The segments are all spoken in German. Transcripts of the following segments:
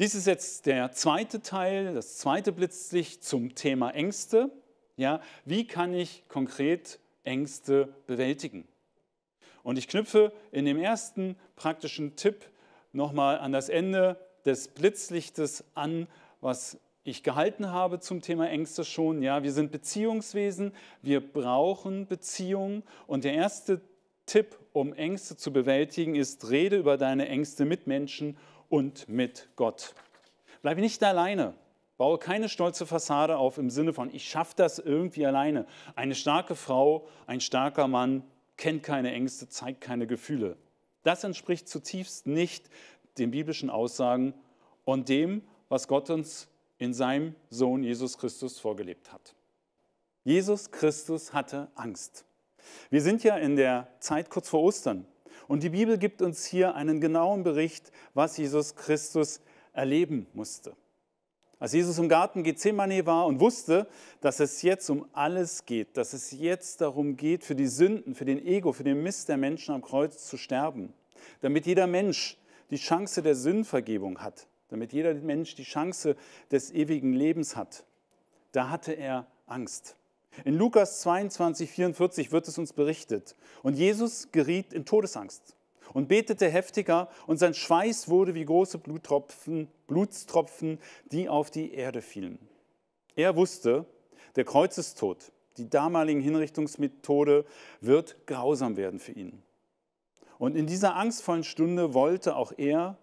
Dies ist jetzt der zweite Teil, das zweite Blitzlicht zum Thema Ängste. Ja, wie kann ich konkret Ängste bewältigen? Und ich knüpfe in dem ersten praktischen Tipp nochmal an das Ende des Blitzlichtes an, was ich gehalten habe zum Thema Ängste schon. Ja, wir sind Beziehungswesen, wir brauchen Beziehungen. Und der erste Tipp, um Ängste zu bewältigen, ist, rede über deine Ängste mit Menschen und mit Gott. Bleibe nicht alleine. Baue keine stolze Fassade auf im Sinne von, ich schaffe das irgendwie alleine. Eine starke Frau, ein starker Mann kennt keine Ängste, zeigt keine Gefühle. Das entspricht zutiefst nicht den biblischen Aussagen und dem, was Gott uns in seinem Sohn Jesus Christus vorgelebt hat. Jesus Christus hatte Angst. Wir sind ja in der Zeit kurz vor Ostern. Und die Bibel gibt uns hier einen genauen Bericht, was Jesus Christus erleben musste. Als Jesus im Garten Gethsemane war und wusste, dass es jetzt um alles geht, dass es jetzt darum geht, für die Sünden, für den Ego, für den Mist der Menschen am Kreuz zu sterben, damit jeder Mensch die Chance der Sündenvergebung hat, damit jeder Mensch die Chance des ewigen Lebens hat, da hatte er Angst. In Lukas 22, 44 wird es uns berichtet. Und Jesus geriet in Todesangst und betete heftiger und sein Schweiß wurde wie große Bluttropfen, Blutstropfen, die auf die Erde fielen. Er wusste, der Kreuzestod, die damaligen Hinrichtungsmethode, wird grausam werden für ihn. Und in dieser angstvollen Stunde wollte auch er,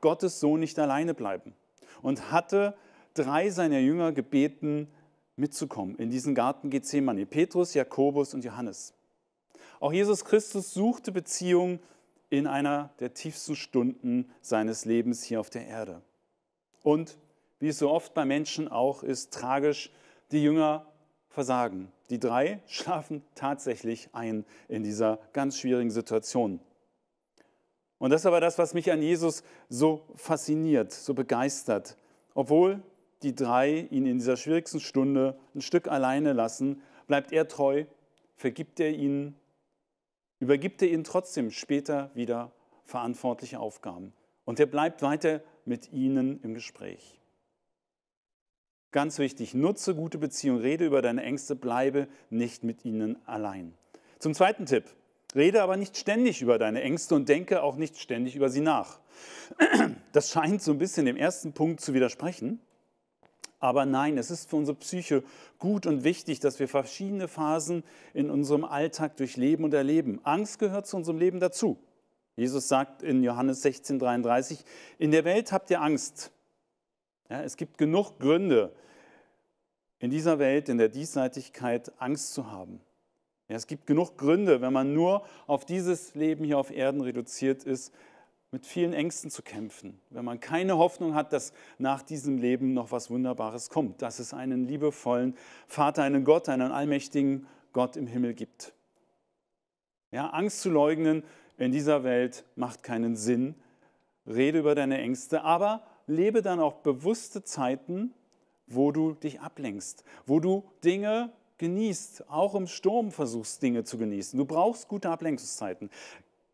Gottes Sohn, nicht alleine bleiben und hatte drei seiner Jünger gebeten, mitzukommen in diesen Garten Gethsemane. Petrus, Jakobus und Johannes. Auch Jesus Christus suchte Beziehung in einer der tiefsten Stunden seines Lebens hier auf der Erde. Und wie es so oft bei Menschen auch ist, tragisch, die Jünger versagen. Die drei schlafen tatsächlich ein in dieser ganz schwierigen Situation. Und das ist aber das, was mich an Jesus so fasziniert, so begeistert. Obwohl die drei ihn in dieser schwierigsten Stunde ein Stück alleine lassen, bleibt er treu, vergibt er ihnen, übergibt er ihnen trotzdem später wieder verantwortliche Aufgaben. Und er bleibt weiter mit ihnen im Gespräch. Ganz wichtig, nutze gute Beziehungen, rede über deine Ängste, bleibe nicht mit ihnen allein. Zum zweiten Tipp, rede aber nicht ständig über deine Ängste und denke auch nicht ständig über sie nach. Das scheint so ein bisschen dem ersten Punkt zu widersprechen, aber nein, es ist für unsere Psyche gut und wichtig, dass wir verschiedene Phasen in unserem Alltag durchleben und erleben. Angst gehört zu unserem Leben dazu. Jesus sagt in Johannes 16:33, in der Welt habt ihr Angst. Ja, es gibt genug Gründe, in dieser Welt, in der Diesseitigkeit Angst zu haben. Ja, es gibt genug Gründe, wenn man nur auf dieses Leben hier auf Erden reduziert ist, mit vielen Ängsten zu kämpfen, wenn man keine Hoffnung hat, dass nach diesem Leben noch was Wunderbares kommt, dass es einen liebevollen Vater, einen Gott, einen allmächtigen Gott im Himmel gibt. Ja, Angst zu leugnen in dieser Welt macht keinen Sinn. Rede über deine Ängste, aber lebe dann auch bewusste Zeiten, wo du dich ablenkst, wo du Dinge genießt, auch im Sturm versuchst Dinge zu genießen. Du brauchst gute Ablenkungszeiten.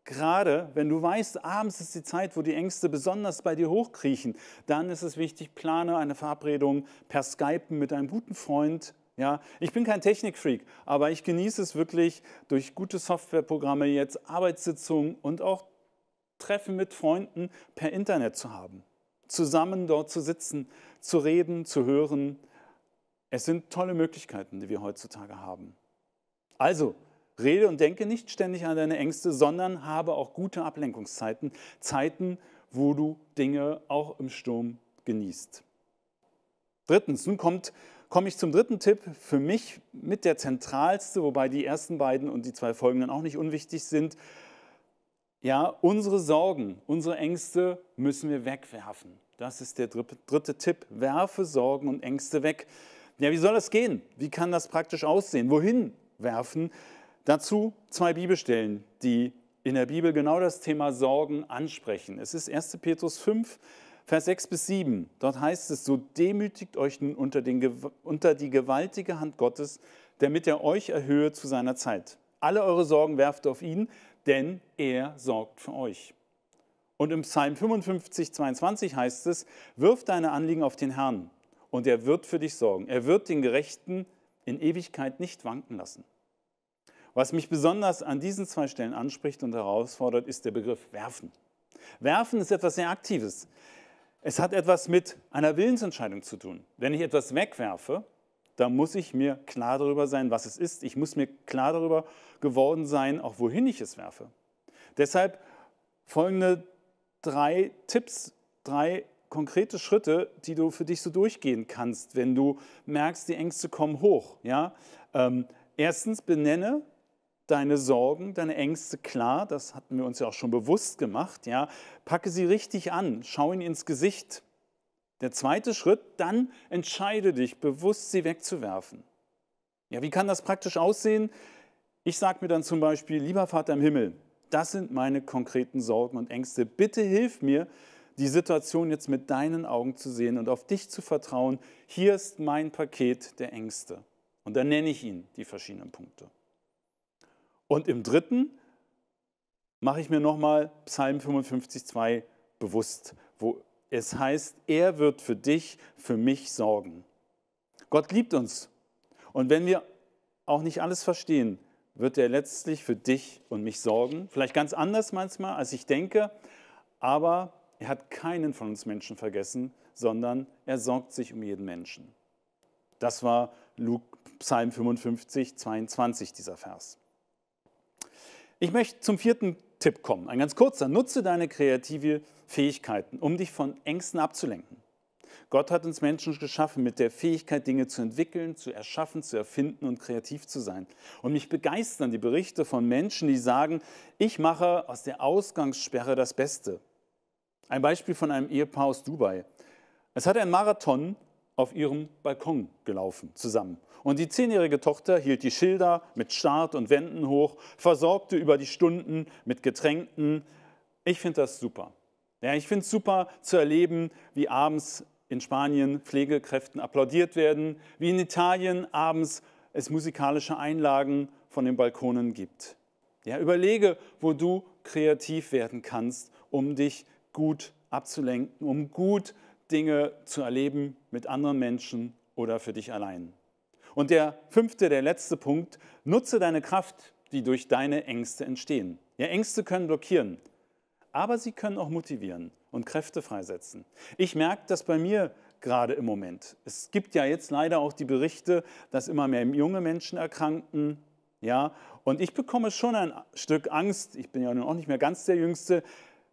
Gerade wenn du weißt, abends ist die Zeit, wo die Ängste besonders bei dir hochkriechen, dann ist es wichtig, plane eine Verabredung per Skype mit einem guten Freund. Ja, ich bin kein Technikfreak, aber ich genieße es wirklich, durch gute Softwareprogramme jetzt Arbeitssitzungen und auch Treffen mit Freunden per Internet zu haben. Zusammen dort zu sitzen, zu reden, zu hören. Es sind tolle Möglichkeiten, die wir heutzutage haben. Also, Rede und denke nicht ständig an deine Ängste, sondern habe auch gute Ablenkungszeiten, Zeiten, wo du Dinge auch im Sturm genießt. Drittens, nun kommt komme ich zum dritten Tipp, für mich mit der zentralste, wobei die ersten beiden und die zwei folgenden auch nicht unwichtig sind. Ja, unsere Sorgen, unsere Ängste müssen wir wegwerfen. Das ist der dritte Tipp. Werfe Sorgen und Ängste weg. Ja, wie soll das gehen? Wie kann das praktisch aussehen? Wohin werfen? Dazu zwei Bibelstellen, die in der Bibel genau das Thema Sorgen ansprechen. Es ist 1. Petrus 5, Vers 6 bis 7. Dort heißt es, so demütigt euch nun unter, den, unter die gewaltige Hand Gottes, damit er euch erhöhe zu seiner Zeit. Alle eure Sorgen werft auf ihn, denn er sorgt für euch. Und im Psalm 55, 22 heißt es, wirf deine Anliegen auf den Herrn und er wird für dich sorgen. Er wird den Gerechten in Ewigkeit nicht wanken lassen. Was mich besonders an diesen zwei Stellen anspricht und herausfordert, ist der Begriff werfen. Werfen ist etwas sehr Aktives. Es hat etwas mit einer Willensentscheidung zu tun. Wenn ich etwas wegwerfe, dann muss ich mir klar darüber sein, was es ist. Ich muss mir klar darüber geworden sein, auch wohin ich es werfe. Deshalb folgende drei Tipps, drei konkrete Schritte, die du für dich so durchgehen kannst, wenn du merkst, die Ängste kommen hoch. Ja? Ähm, erstens benenne, deine Sorgen, deine Ängste klar, das hatten wir uns ja auch schon bewusst gemacht, ja, packe sie richtig an, schau ihn ins Gesicht. Der zweite Schritt, dann entscheide dich bewusst, sie wegzuwerfen. Ja, wie kann das praktisch aussehen? Ich sage mir dann zum Beispiel, lieber Vater im Himmel, das sind meine konkreten Sorgen und Ängste. Bitte hilf mir, die Situation jetzt mit deinen Augen zu sehen und auf dich zu vertrauen. Hier ist mein Paket der Ängste. Und dann nenne ich ihn die verschiedenen Punkte. Und im dritten mache ich mir nochmal Psalm 55, 2 bewusst, wo es heißt, er wird für dich, für mich sorgen. Gott liebt uns. Und wenn wir auch nicht alles verstehen, wird er letztlich für dich und mich sorgen. Vielleicht ganz anders manchmal, als ich denke, aber er hat keinen von uns Menschen vergessen, sondern er sorgt sich um jeden Menschen. Das war Luke, Psalm 55, 22, dieser Vers. Ich möchte zum vierten Tipp kommen. Ein ganz kurzer. Nutze deine kreative Fähigkeiten, um dich von Ängsten abzulenken. Gott hat uns Menschen geschaffen mit der Fähigkeit, Dinge zu entwickeln, zu erschaffen, zu erfinden und kreativ zu sein. Und mich begeistern die Berichte von Menschen, die sagen, ich mache aus der Ausgangssperre das Beste. Ein Beispiel von einem Ehepaar aus Dubai. Es hat einen Marathon auf ihrem Balkon gelaufen zusammen. Und die zehnjährige Tochter hielt die Schilder mit Start und Wänden hoch, versorgte über die Stunden mit Getränken. Ich finde das super. Ja, ich finde es super zu erleben, wie abends in Spanien Pflegekräften applaudiert werden, wie in Italien abends es musikalische Einlagen von den Balkonen gibt. Ja, überlege, wo du kreativ werden kannst, um dich gut abzulenken, um gut zu Dinge zu erleben mit anderen Menschen oder für dich allein. Und der fünfte, der letzte Punkt, nutze deine Kraft, die durch deine Ängste entstehen. Ja, Ängste können blockieren, aber sie können auch motivieren und Kräfte freisetzen. Ich merke das bei mir gerade im Moment. Es gibt ja jetzt leider auch die Berichte, dass immer mehr junge Menschen erkranken. Ja, und ich bekomme schon ein Stück Angst. Ich bin ja nun auch nicht mehr ganz der Jüngste.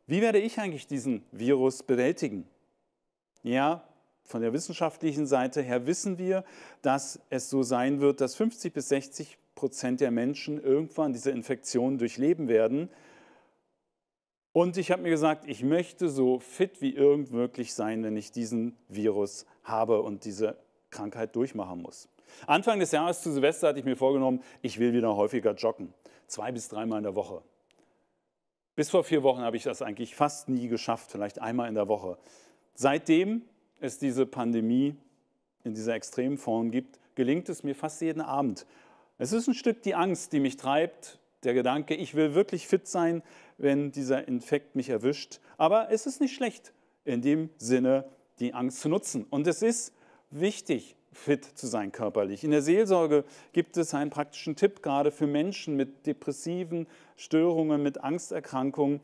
Wie werde ich eigentlich diesen Virus bewältigen? Ja, von der wissenschaftlichen Seite her wissen wir, dass es so sein wird, dass 50 bis 60 Prozent der Menschen irgendwann diese Infektion durchleben werden. Und ich habe mir gesagt, ich möchte so fit wie irgend möglich sein, wenn ich diesen Virus habe und diese Krankheit durchmachen muss. Anfang des Jahres zu Silvester hatte ich mir vorgenommen, ich will wieder häufiger joggen. Zwei bis dreimal in der Woche. Bis vor vier Wochen habe ich das eigentlich fast nie geschafft, vielleicht einmal in der Woche. Seitdem es diese Pandemie in dieser extremen Form gibt, gelingt es mir fast jeden Abend. Es ist ein Stück die Angst, die mich treibt, der Gedanke, ich will wirklich fit sein, wenn dieser Infekt mich erwischt. Aber es ist nicht schlecht, in dem Sinne die Angst zu nutzen. Und es ist wichtig, fit zu sein körperlich. In der Seelsorge gibt es einen praktischen Tipp, gerade für Menschen mit depressiven Störungen, mit Angsterkrankungen.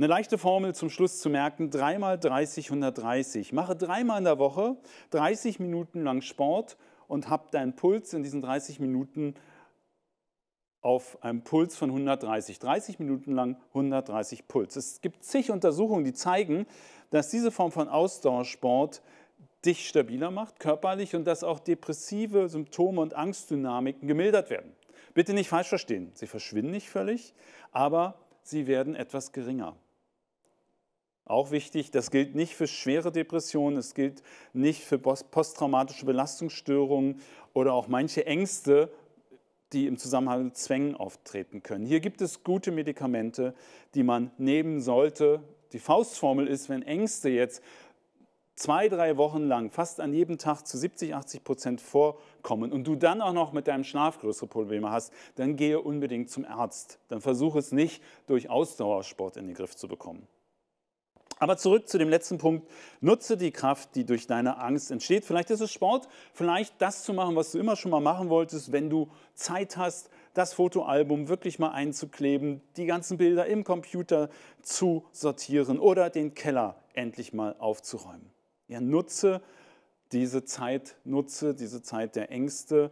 Eine leichte Formel zum Schluss zu merken, 3 mal 30, 130. Mache dreimal in der Woche 30 Minuten lang Sport und hab deinen Puls in diesen 30 Minuten auf einem Puls von 130. 30 Minuten lang 130 Puls. Es gibt zig Untersuchungen, die zeigen, dass diese Form von Ausdauersport dich stabiler macht, körperlich und dass auch depressive Symptome und Angstdynamiken gemildert werden. Bitte nicht falsch verstehen, sie verschwinden nicht völlig, aber sie werden etwas geringer. Auch wichtig, das gilt nicht für schwere Depressionen, es gilt nicht für posttraumatische Belastungsstörungen oder auch manche Ängste, die im Zusammenhang mit Zwängen auftreten können. Hier gibt es gute Medikamente, die man nehmen sollte. Die Faustformel ist, wenn Ängste jetzt zwei, drei Wochen lang fast an jedem Tag zu 70, 80 Prozent vorkommen und du dann auch noch mit deinem Schlaf größere Probleme hast, dann gehe unbedingt zum Arzt. Dann versuche es nicht durch Ausdauersport in den Griff zu bekommen. Aber zurück zu dem letzten Punkt. Nutze die Kraft, die durch deine Angst entsteht. Vielleicht ist es Sport, vielleicht das zu machen, was du immer schon mal machen wolltest, wenn du Zeit hast, das Fotoalbum wirklich mal einzukleben, die ganzen Bilder im Computer zu sortieren oder den Keller endlich mal aufzuräumen. Ja, nutze diese Zeit, nutze diese Zeit der Ängste.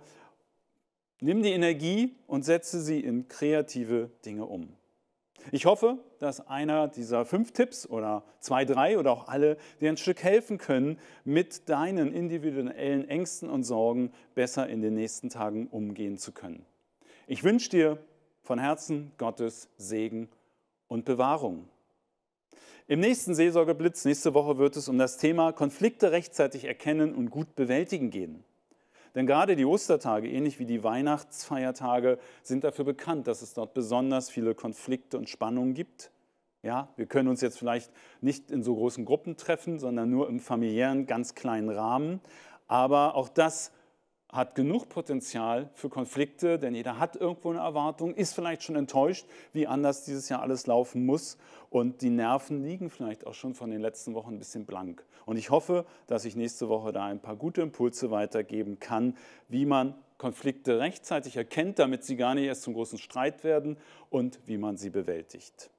Nimm die Energie und setze sie in kreative Dinge um. Ich hoffe, dass einer dieser fünf Tipps oder zwei, drei oder auch alle dir ein Stück helfen können, mit deinen individuellen Ängsten und Sorgen besser in den nächsten Tagen umgehen zu können. Ich wünsche dir von Herzen Gottes Segen und Bewahrung. Im nächsten Seelsorgeblitz nächste Woche wird es um das Thema Konflikte rechtzeitig erkennen und gut bewältigen gehen. Denn gerade die Ostertage, ähnlich wie die Weihnachtsfeiertage, sind dafür bekannt, dass es dort besonders viele Konflikte und Spannungen gibt. Ja, wir können uns jetzt vielleicht nicht in so großen Gruppen treffen, sondern nur im familiären, ganz kleinen Rahmen. Aber auch das hat genug Potenzial für Konflikte, denn jeder hat irgendwo eine Erwartung, ist vielleicht schon enttäuscht, wie anders dieses Jahr alles laufen muss und die Nerven liegen vielleicht auch schon von den letzten Wochen ein bisschen blank. Und ich hoffe, dass ich nächste Woche da ein paar gute Impulse weitergeben kann, wie man Konflikte rechtzeitig erkennt, damit sie gar nicht erst zum großen Streit werden und wie man sie bewältigt.